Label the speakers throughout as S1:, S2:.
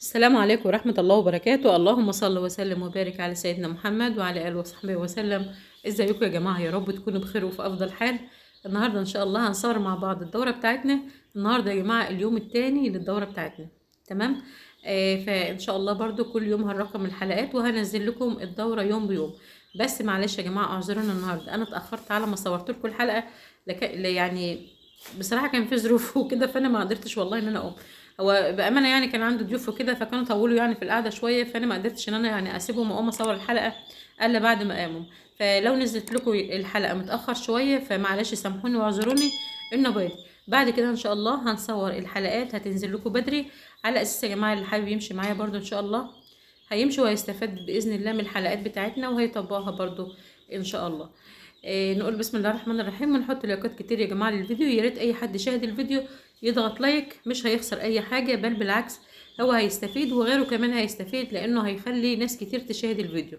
S1: السلام عليكم ورحمة الله وبركاته اللهم صل وسلم وبارك على سيدنا محمد وعلى آله وصحبه وسلم ازيكم يا جماعة يا رب تكونوا بخير وفي أفضل حال النهاردة إن شاء الله هنصور مع بعض الدورة بتاعتنا النهاردة يا جماعة اليوم التاني للدورة بتاعتنا تمام آه فإن شاء الله برضو كل يوم هنرقم الحلقات وهنزل لكم الدورة يوم بيوم بس معلش يا جماعة اعذرونا النهاردة أنا اتأخرت على ما صورت لكم الحلقة لك يعني بصراحة كان في ظروف وكده فأنا ما قدرتش والله إن أنا أقوم هو بامانه يعني كان عنده ضيوف وكده فكانوا طولوا يعني في القعده شويه فانا ما قدرتش ان انا يعني اسيبهم واقوم اصور الحلقه الا بعد ما قاموا فلو نزلت لكم الحلقه متاخر شويه فمعلش سامحوني واعذروني النبات بعد كده ان شاء الله هنصور الحلقات هتنزل لكم بدري على اساس يا جماعه اللي حابب يمشي معايا برده ان شاء الله هيمشي وهيستفاد باذن الله من الحلقات بتاعتنا وهيطبقها برده ان شاء الله إيه نقول بسم الله الرحمن الرحيم ونحط لايكات كتير يا جماعه للفيديو يا ريت اي حد شاهد الفيديو يضغط لايك مش هيخسر اي حاجة بل بالعكس هو هيستفيد وغيره كمان هيستفيد لانه هيخلي ناس كتير تشاهد الفيديو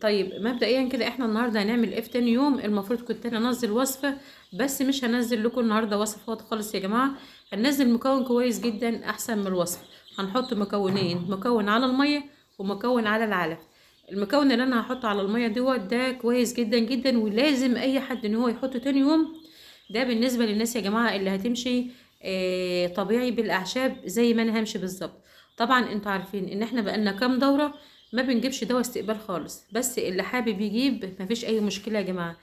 S1: طيب مبدئيا كده احنا النهارده هنعمل اف إيه تاني يوم المفروض كنت انا انزل وصفه بس مش هنزل لكم النهارده وصفات خالص يا جماعه هننزل مكون كويس جدا احسن من الوصف هنحط مكونين مكون على الميه ومكون على العلف المكون اللي انا هحطه على الميه دوت ده كويس جدا جدا ولازم اي حد ان هو يحطه تاني يوم ده بالنسبه للناس يا جماعه اللي هتمشي آه، طبيعي بالاعشاب زي ما انا همشي بالظبط طبعا انتوا عارفين ان احنا بقالنا كام دوره ما بنجيبش دواء استقبال خالص بس اللي حابب يجيب مفيش اي مشكله يا جماعه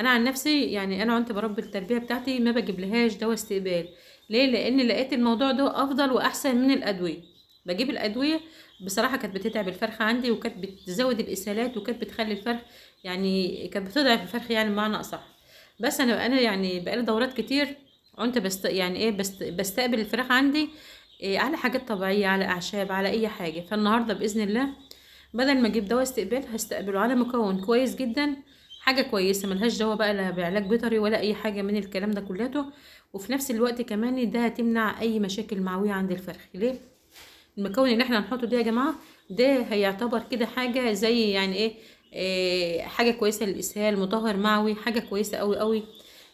S1: انا عن نفسي يعني انا وانت بربي التربيه بتاعتي ما بجيبلهاش دواء استقبال ليه لان لقيت الموضوع ده افضل واحسن من الادويه بجيب الادويه بصراحه كانت بتتعب الفرخ عندي وكانت بتزود الاسهالات وكانت بتخلي الفرخ يعني كانت بتضعف الفرخ يعني بمعنى اصح بس انا انا يعني بقالي دورات كتير وانت بست يعني ايه بست بستقبل الفراخ عندي إيه على حاجات طبيعيه على اعشاب على اي حاجه فالنهارده باذن الله بدل ما اجيب دواء استقبال هستقبله على مكون كويس جدا حاجه كويسه ملهاش دواء بقى لا بعلاج بيطري ولا اي حاجه من الكلام ده كلاته وفي نفس الوقت كمان ده هتمنع اي مشاكل معويه عند الفرخ ليه المكون اللي احنا هنحطه ده يا جماعه ده هيعتبر كده حاجه زي يعني ايه, إيه حاجه كويسه للاسهال مطهر معوي حاجه كويسه قوي قوي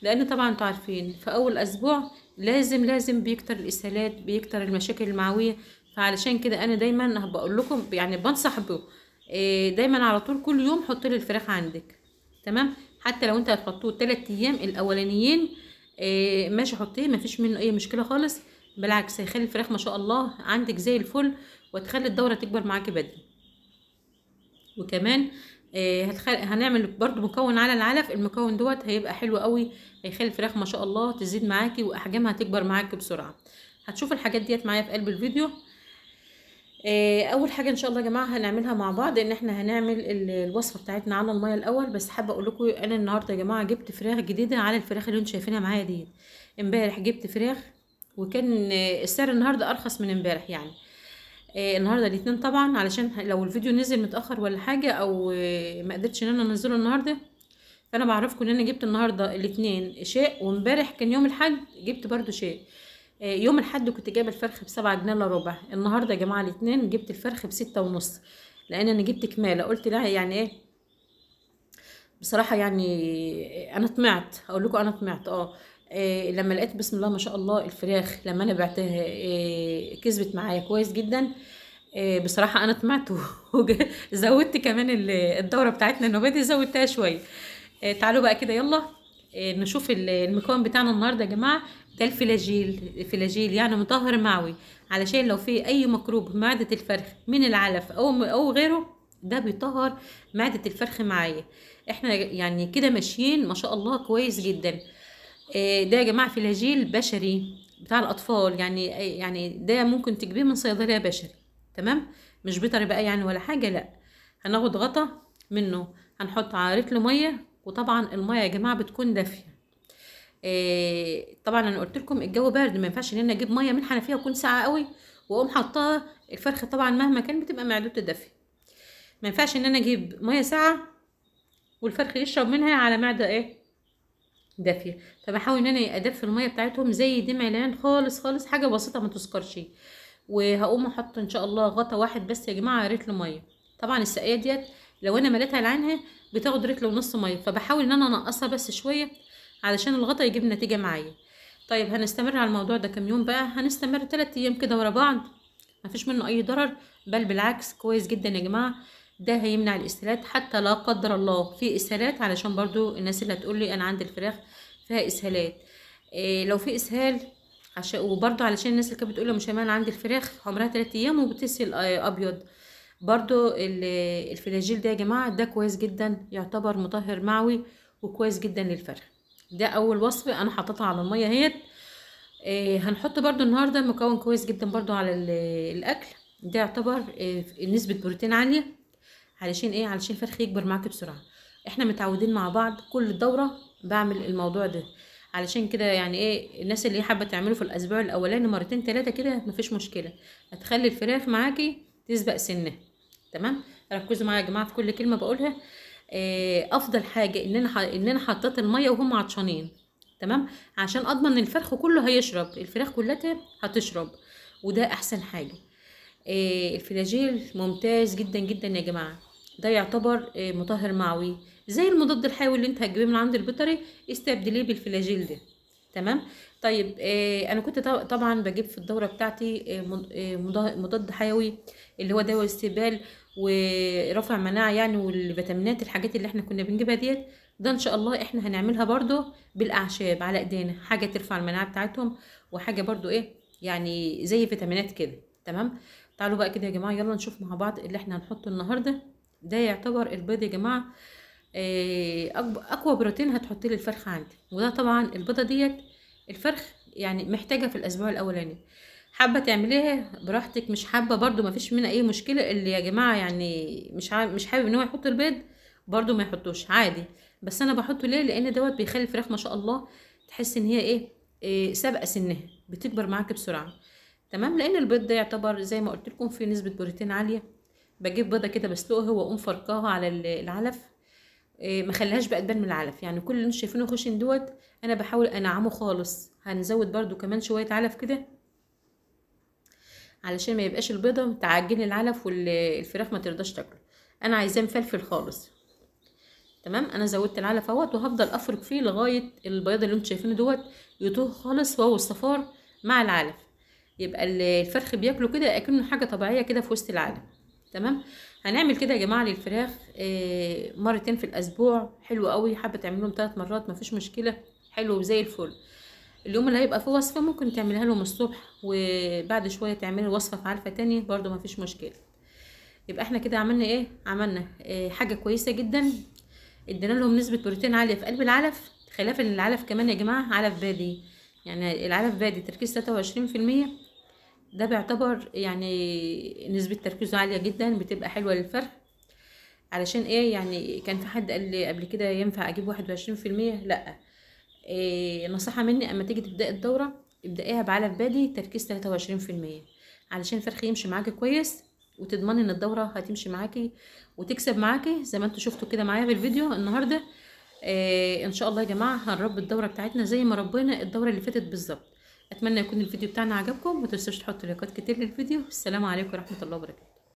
S1: لأنه طبعا انتوا عارفين في أول أسبوع لازم لازم بيكتر الإسهالات بيكتر المشاكل المعوية فعلشان كده أنا دايما بقول لكم يعني بنصح به إيه، دايما على طول كل يوم حط لي الفراخ عندك تمام حتى لو انت هتحطوه ثلاث أيام الأولانيين إيه، ماشي حطيه مفيش منه أي مشكلة خالص بالعكس هيخلي الفراخ ما شاء الله عندك زي الفل وتخلي الدورة تكبر معاكي بدري وكمان آه، هتخل... هنعمل برضو مكون على العلف المكون دوت هيبقى حلو قوي هيخلي الفراخ ما شاء الله تزيد معاكي واحجامها تكبر معاكي بسرعه هتشوف الحاجات ديت معايا في قلب الفيديو آه، اول حاجه ان شاء الله يا جماعه هنعملها مع بعض ان احنا هنعمل الوصفه بتاعتنا على الميه الاول بس حابه اقول لكم انا النهارده يا جماعه جبت فراخ جديده على الفراخ اللي انتم شايفينها معايا ديت امبارح جبت فراخ وكان آه، السعر النهارده ارخص من امبارح يعني آه، النهارده الاثنين طبعا علشان لو الفيديو نزل متاخر ولا حاجه او آه، ما قدرتش ان انا انزله النهارده فانا بعرفكم ان انا جبت النهارده الاثنين شاء وامبارح كان يوم الاحد جبت برده شاء آه، يوم الاحد كنت جايبه الفرخ بسبعة جنيه الا ربع النهارده يا جماعه الاثنين جبت الفرخ بستة ونص لان انا جبت كماله قلت لها يعني ايه بصراحه يعني انا طمعت اقول لكم انا طمعت اه إيه لما لقيت بسم الله ما شاء الله الفراخ لما انا بعتها إيه كسبت معايا كويس جدا إيه بصراحه انا طمعت وزودت كمان الدوره بتاعتنا النوباتي زودتها شويه إيه تعالوا بقى كده يلا إيه نشوف المكون بتاعنا النهارده يا جماعه ده الفلاجيل الفلاجيل يعني مطهر معوي علشان لو في اي مكروب معده الفرخ من العلف او او غيره ده بيطهر معده الفرخ معايا احنا يعني كده ماشيين ما شاء الله كويس جدا إيه، ده يا جماعه فلاجيل بشري بتاع الاطفال يعني إيه، يعني ده ممكن تجيبيه من صيدليه بشري تمام مش بيطري بقى يعني ولا حاجه لا هناخد غطا منه هنحط على رتل ميه وطبعا الميه يا جماعه بتكون دافيه إيه، طبعا انا قلت لكم الجو بارد ما ينفعش ان انا اجيب ميه من حنفيه وتكون ساقعه قوي واقوم حطاها الفرخه طبعا مهما كان بتبقى معدته دافيه ما ينفعش ان انا اجيب ميه ساقعه والفرخ يشرب منها على معده ايه دافيه فبحاول ان انا ادفي الميه بتاعتهم زي دمع العين خالص خالص حاجه بسيطه ما تذكرش وهقوم احط ان شاء الله غطا واحد بس يا جماعه له ميه طبعا السقايه ديت لو انا مليتها لعينها بتاخد له ونص ميه فبحاول ان انا انقصها بس شويه علشان الغطا يجيب نتيجه معايا طيب هنستمر على الموضوع ده كام يوم بقى هنستمر 3 ايام كده ورا بعض مفيش منه اي ضرر بل بالعكس كويس جدا يا جماعه ده هيمنع الاسهالات حتى لا قدر الله في اسهالات علشان برضو الناس اللي هتقول لي انا عندي الفراخ فيها اسهالات إيه لو في اسهال عشان وبرده علشان الناس اللي كانت بتقول مش انا عندي الفراخ عمرها 3 ايام وبتسهل آه، ابيض برضو الفلاجيل ده يا جماعه ده كويس جدا يعتبر مطهر معوي وكويس جدا للفرخ ده اول وصفه انا حطيتها على الميه اهيت إيه هنحط برضو النهارده مكون كويس جدا برضو على الاكل ده يعتبر إيه، نسبه بروتين عاليه علشان ايه علشان الفرخ يكبر معاك بسرعه احنا متعودين مع بعض كل دوره بعمل الموضوع ده علشان كده يعني ايه الناس اللي حابه تعمله في الاسبوع الاولاني مرتين ثلاثه كده مفيش مشكله هتخلي الفراخ معاكي تسبق سنه تمام ركزوا معايا يا جماعه في كل كلمه بقولها آه، افضل حاجه ان انا ان انا حطيت الميه وهم عطشانين تمام عشان اضمن الفرخ كله هيشرب الفراخ كلها هتشرب وده احسن حاجه آه، الفلاجيل ممتاز جدا جدا يا جماعه ده يعتبر آه، مطهر معوي زي المضاد الحيوي اللي انت هتجيبيه من عند البيطري استبدليه بالفلاجيل ده تمام طيب آه، انا كنت طبعا بجيب في الدوره بتاعتي آه، مضاد حيوي اللي هو دواء استبال ورفع مناعه يعني والفيتامينات الحاجات اللي احنا كنا بنجيبها ديت ده ان شاء الله احنا هنعملها برضو بالاعشاب على ايدينا حاجه ترفع المناعه بتاعتهم وحاجه برضو ايه يعني زي فيتامينات كده تمام تعالوا بقى كده يا جماعه يلا نشوف مع بعض اللي احنا هنحطه النهارده ده يعتبر البيض يا جماعه آه، اقوى بروتين هتحطيه للفرخه عندي وده طبعا البيضه ديت الفرخ يعني محتاجه في الاسبوع الاولاني حابه تعمليها براحتك مش حابه برضو ما فيش منها اي مشكله اللي يا جماعه يعني مش مش حابب ان هو يحط البيض برضو ما يحطوش عادي بس انا بحطه ليه لان دوت بيخلي الفراخ ما شاء الله تحس ان هي ايه, إيه سابقه سنها بتكبر معاك بسرعه تمام لان البيض ده يعتبر زي ما قلت لكم فيه نسبه بروتين عاليه بجيب بيضه كده بسلقها واقوم فركاها على العلف إيه، ما خليهاش بقى تبان من العلف يعني كل اللي انتم شايفينه خشن دوت انا بحاول انعمه خالص هنزود برده كمان شويه علف كده علشان ما يبقاش البيضه تعجن العلف والفراخ ما ترضاش تاكله انا عايزاه مفلفل خالص تمام انا زودت العلف اهوت وهفضل افرك فيه لغايه البياض اللي انتم شايفينه دوت يتوه خالص وهو الصفار مع العلف يبقى الفرخ بياكله كده اكنه حاجه طبيعيه كده في وسط العلف تمام هنعمل كده يا جماعه للفراخ آه، مرتين في الاسبوع حلو قوي حابه تعملهم ثلاث مرات مفيش مشكله حلو وزي الفل اليوم اللي هيبقى فيه وصفه ممكن تعملها لهم الصبح وبعد شويه تعملي وصفه في علفه تانية برده مفيش مشكله يبقى احنا كده عملنا ايه عملنا إيه حاجه كويسه جدا ادينا لهم نسبه بروتين عاليه في قلب العلف خلاف ان العلف كمان يا جماعه علف بادي يعني العلف بادي تركيز 23% ده بيعتبر يعني نسبة تركيزه عالية جدا بتبقى حلوة للفرخ علشان ايه يعني كان في حد قال لي قبل كده ينفع اجيب واحد وعشرين في المية لأ إيه نصيحة مني اما تيجي تبدأي الدورة ابدأيها بعلف بادي تركيز تلاتة وعشرين في المية علشان الفرخ يمشي معاكي كويس وتضمني ان الدورة هتمشي معاكي وتكسب معاكي زي ما انتوا شفتوا كده معايا في الفيديو النهاردة إيه ان شاء الله يا جماعة هنربي الدورة بتاعتنا زي ما ربينا الدورة اللي فاتت بالظبط اتمنى يكون الفيديو بتاعنا عجبكم ما تنسوش تحطوا لايكات كتير للفيديو والسلام عليكم ورحمه الله وبركاته